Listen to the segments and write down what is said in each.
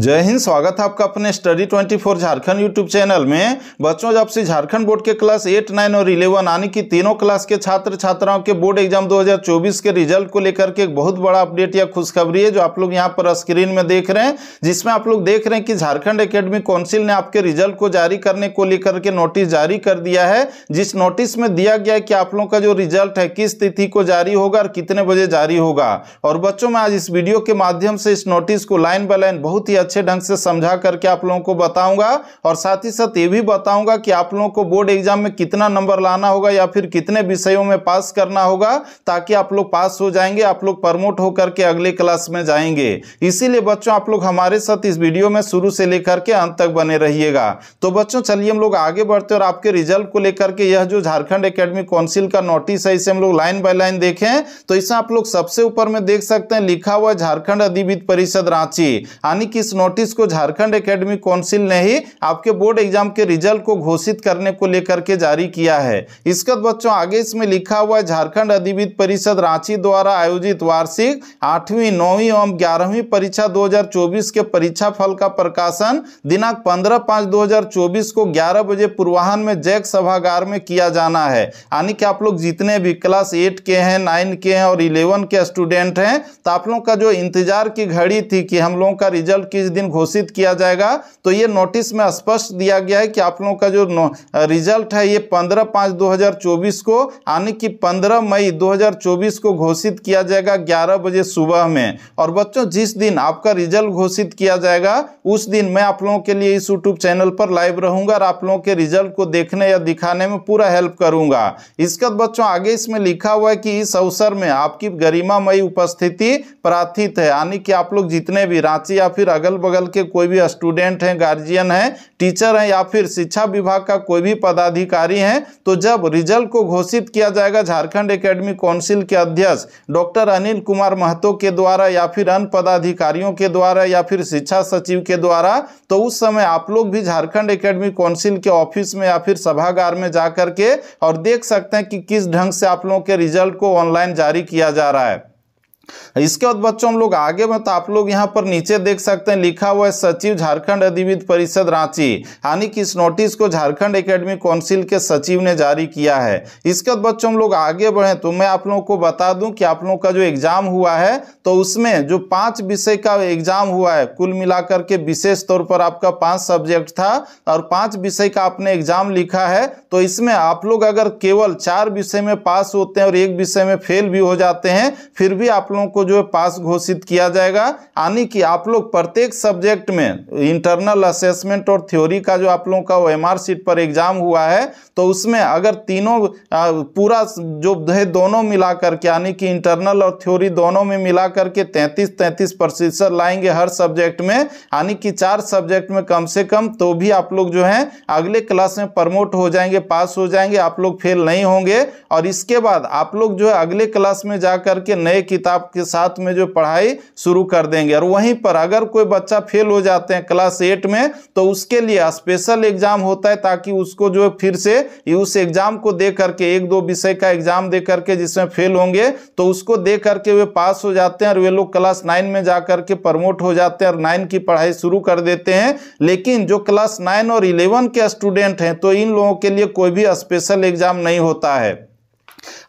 जय हिंद स्वागत है आपका अपने स्टडी 24 झारखंड यूट्यूब चैनल में बच्चों जब से झारखंड बोर्ड के क्लास 8, 9 और 11 यानी कि तीनों क्लास के छात्र छात्राओं के बोर्ड एग्जाम 2024 के रिजल्ट को लेकर के एक बहुत बड़ा अपडेट या खुशखबरी है जो आप लोग यहां पर स्क्रीन में देख रहे हैं जिसमें आप लोग देख रहे हैं कि झारखंड अकेडमी काउंसिल ने आपके रिजल्ट को जारी करने को लेकर के नोटिस जारी कर दिया है जिस नोटिस में दिया गया है कि आप लोगों का जो रिजल्ट है किस तिथि को जारी होगा और कितने बजे जारी होगा और बच्चों में आज इस वीडियो के माध्यम से इस नोटिस को लाइन बाय लाइन बहुत ही अच्छे ढंग से समझा करके आप लोगों को बताऊंगा और साथ ही साथ ये भी बताऊंगा कि आप लोगों को बोर्ड एग्जाम में कितना नंबर लाना होगा या फिर कितने विषयों में पास करना होगा ताकि आप लोग पास हो जाएंगे आप लोग प्रमोट होकर के अगले क्लास में जाएंगे इसीलिए बच्चों आप लोग हमारे साथ इस वीडियो में शुरू से लेकर के अंत तक बने रहिएगा तो बच्चों चलिए हम लोग आगे बढ़ते और आपके रिजल्ट को लेकर के यह जो झारखंड अकेडमी काउंसिल का नोटिस है इसे हम लोग लाइन बाय लाइन देखें तो इसे आप लोग सबसे ऊपर में देख सकते हैं लिखा हुआ झारखंड अधिविद परिषद रांची यानी कि इस नोटिस को झारखंड एकेडमी काउंसिल ने ही आपके बोर्ड एग्जाम के रिजल्ट को घोषित करने को लेकर के जारी किया है इसके बच्चों आगे इसमें लिखा हुआ है झारखंड अधिविद परिषद रांची द्वारा आयोजित वार्षिक आठवीं नौवीं एवं ग्यारहवीं परीक्षा 2024 के परीक्षा फल का प्रकाशन दिनांक 15 पाँच 2024 को 11 बजे पूर्वाहन में जैक सभागार में किया जाना है यानी कि आप लोग जितने भी क्लास एट के हैं नाइन के हैं और इलेवन के स्टूडेंट हैं तो आप लोगों का जो इंतजार की घड़ी थी कि हम लोगों का रिजल्ट किस दिन घोषित किया जाएगा तो ये नोटिस में स्पष्ट दिया गया है कि आप लोगों का जो रिजल्ट है ये पंद्रह पाँच दो को यानी कि पंद्रह मई दो को घोषित किया जाएगा ग्यारह बजे सुबह में और बच्चों जिस दिन आपका रिजल्ट घोषित किया जाएगा उस दिन मैं आप लोगों के लिए इस यूट्यूब चैनल पर लाइव रहूंगा और आप लोगों के रिजल्ट को देखने या दिखाने में पूरा हेल्प करूंगा इसके बाद बच्चों आगे इसमें लिखा हुआ है कि इस अवसर में आपकी गरिमामयी उपस्थिति प्रार्थित है यानी कि आप लोग जितने भी रांची या फिर अगर अगल बगल के कोई भी स्टूडेंट हैं गार्जियन हैं टीचर हैं या फिर शिक्षा विभाग का कोई भी पदाधिकारी हैं तो जब रिजल्ट को घोषित किया जाएगा झारखंड एकेडमी काउंसिल के अध्यक्ष डॉक्टर अनिल कुमार महतो के द्वारा या फिर अन्य पदाधिकारियों के द्वारा या फिर शिक्षा सचिव के द्वारा तो उस समय आप लोग भी झारखंड एकेडमी काउंसिल के ऑफिस में या फिर सभागार में जा करके और देख सकते हैं कि किस ढंग से आप लोगों के रिजल्ट को ऑनलाइन जारी किया जा रहा है इसके बाद बच्चों हम लोग आगे बढ़ तो आप लोग यहाँ पर नीचे देख सकते हैं लिखा हुआ है सचिव झारखंड अधिविद परिषद रांची यानी कि इस नोटिस को झारखंड एकेडमी काउंसिल के सचिव ने जारी किया है इसके बाद बच्चों हम लोग आगे बढ़े तो मैं आप लोगों को बता दूं कि आप लोगों का जो एग्जाम हुआ है तो उसमें जो पांच विषय का एग्जाम हुआ है कुल मिलाकर के विशेष तौर पर आपका पांच सब्जेक्ट था और पांच विषय का आपने एग्जाम लिखा है तो इसमें आप लोग अगर केवल चार विषय में पास होते हैं और एक विषय में फेल भी हो जाते हैं फिर भी आप लोग लोगों को जो है पास घोषित किया जाएगा यानी कि आप लोग प्रत्येक सब्जेक्ट में इंटरनल असेसमेंट और थ्योरी का जो आप लोगों का आर सीट पर एग्जाम हुआ है तो उसमें अगर तीनों पूरा जो है दोनों मिला करके यानी कि इंटरनल और थ्योरी दोनों में मिला करके तैंतीस तैंतीस प्रतिशत लाएंगे हर सब्जेक्ट में यानी कि चार सब्जेक्ट में कम से कम तो भी आप लोग जो है अगले क्लास में प्रमोट हो जाएंगे पास हो जाएंगे आप लोग फेल नहीं होंगे और इसके बाद आप लोग जो है अगले क्लास में जा करके नए किताब आपके साथ में जो पढ़ाई शुरू कर देंगे और वहीं पर अगर कोई बच्चा फेल हो जाते हैं क्लास एट में तो उसके लिए स्पेशल एग्जाम होता है ताकि उसको जो फिर से उस एग्जाम को दे करके एक दो विषय का एग्जाम दे करके जिसमें फेल होंगे तो उसको दे करके वे पास हो जाते हैं और वे लोग क्लास नाइन में जा करके प्रमोट हो जाते हैं और नाइन की पढ़ाई शुरू कर देते हैं लेकिन जो क्लास नाइन और इलेवन के स्टूडेंट हैं तो इन लोगों के लिए कोई भी स्पेशल एग्जाम नहीं होता है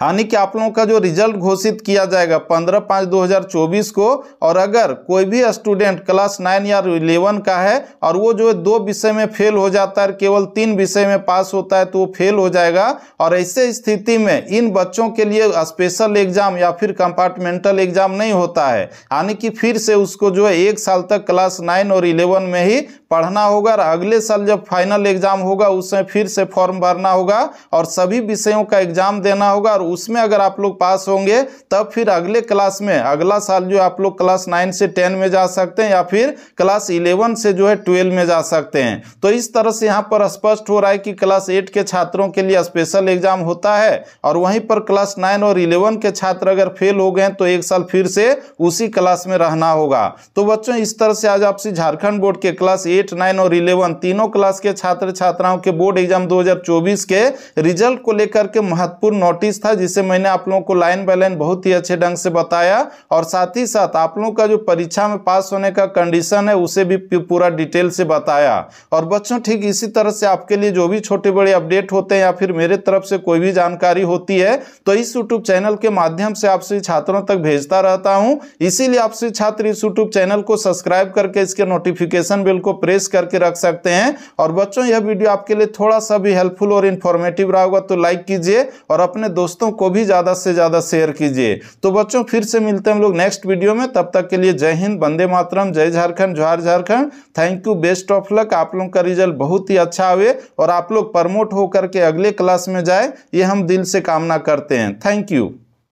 यानी कि आप लोगों का जो रिजल्ट घोषित किया जाएगा पंद्रह पाँच दो हज़ार चौबीस को और अगर कोई भी स्टूडेंट क्लास नाइन या इलेवन का है और वो जो दो विषय में फेल हो जाता है केवल तीन विषय में पास होता है तो वो फेल हो जाएगा और ऐसे स्थिति में इन बच्चों के लिए स्पेशल एग्जाम या फिर कंपार्टमेंटल एग्जाम नहीं होता है यानी कि फिर से उसको जो है एक साल तक क्लास नाइन और इलेवन में ही पढ़ना होगा और अगले साल जब फाइनल एग्जाम होगा उसमें फिर से फॉर्म भरना होगा और सभी विषयों का एग्जाम देना होगा होगा और उसमें अगर आप लोग पास होंगे तब फिर अगले क्लास में अगला साल जो आप लोग क्लास नाइन से टेन में जा सकते हैं या फिर क्लास इलेवन से जो है ट्वेल्व में जा सकते हैं तो इस तरह से यहाँ पर स्पष्ट हो रहा है कि क्लास एट के छात्रों के लिए स्पेशल एग्जाम होता है और वहीं पर क्लास नाइन और इलेवन के छात्र अगर फेल हो गए तो एक साल फिर से उसी क्लास में रहना होगा तो बच्चों इस तरह से आज आपसे झारखंड बोर्ड के क्लास एट नाइन और इलेवन तीनों क्लास के छात्र छात्राओं के बोर्ड एग्जाम 2024 के रिजल्ट को लेकर के महत्वपूर्ण नोटिस चीज़ था जिसे मैंने आप लोगों को लाइन बाय लाइन बहुत ही अच्छे ढंग से बताया और साथ ही साथ आप लोगों का जो परीक्षा में पास होने का कंडीशन है उसे भी पूरा डिटेल से बताया और बच्चों ठीक इसी तरह से आपके लिए जो भी छोटे बड़े अपडेट होते हैं या फिर मेरे तरफ से कोई भी जानकारी होती है तो इस यूट्यूब चैनल के माध्यम से आपसे छात्रों तक भेजता रहता हूँ इसीलिए आपसे छात्र इस यूट्यूब चैनल को सब्सक्राइब करके इसके नोटिफिकेशन बिल को प्रेस करके रख सकते हैं और बच्चों यह वीडियो आपके लिए थोड़ा सा भी हेल्पफुल और इन्फॉर्मेटिव रहा होगा तो लाइक कीजिए और अपने दोस्तों को भी ज़्यादा से ज़्यादा शेयर कीजिए तो बच्चों फिर से मिलते हैं हम लोग नेक्स्ट वीडियो में तब तक के लिए जय हिंद वंदे मातरम जय झारखंड जोहार Jharkhand thank you best of luck आप लोगों का रिजल्ट बहुत ही अच्छा हुए और आप लोग प्रमोट होकर के अगले क्लास में जाए ये हम दिल से कामना करते हैं थैंक यू